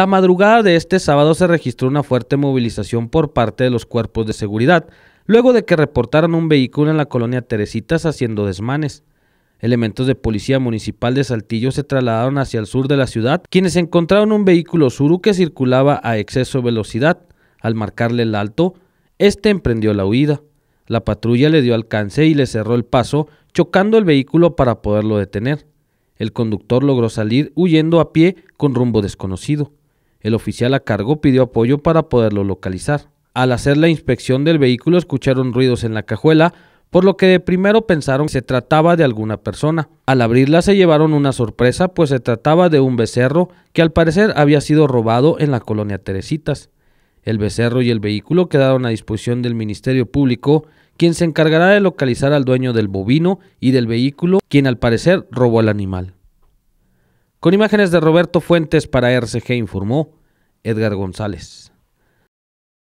La madrugada de este sábado se registró una fuerte movilización por parte de los cuerpos de seguridad, luego de que reportaron un vehículo en la colonia Teresitas haciendo desmanes. Elementos de policía municipal de Saltillo se trasladaron hacia el sur de la ciudad, quienes encontraron un vehículo suru que circulaba a exceso de velocidad. Al marcarle el alto, este emprendió la huida. La patrulla le dio alcance y le cerró el paso, chocando el vehículo para poderlo detener. El conductor logró salir huyendo a pie con rumbo desconocido. El oficial a cargo pidió apoyo para poderlo localizar. Al hacer la inspección del vehículo escucharon ruidos en la cajuela, por lo que de primero pensaron que se trataba de alguna persona. Al abrirla se llevaron una sorpresa, pues se trataba de un becerro que al parecer había sido robado en la colonia Teresitas. El becerro y el vehículo quedaron a disposición del Ministerio Público, quien se encargará de localizar al dueño del bovino y del vehículo, quien al parecer robó al animal. Con imágenes de Roberto Fuentes para RCG informó Edgar González.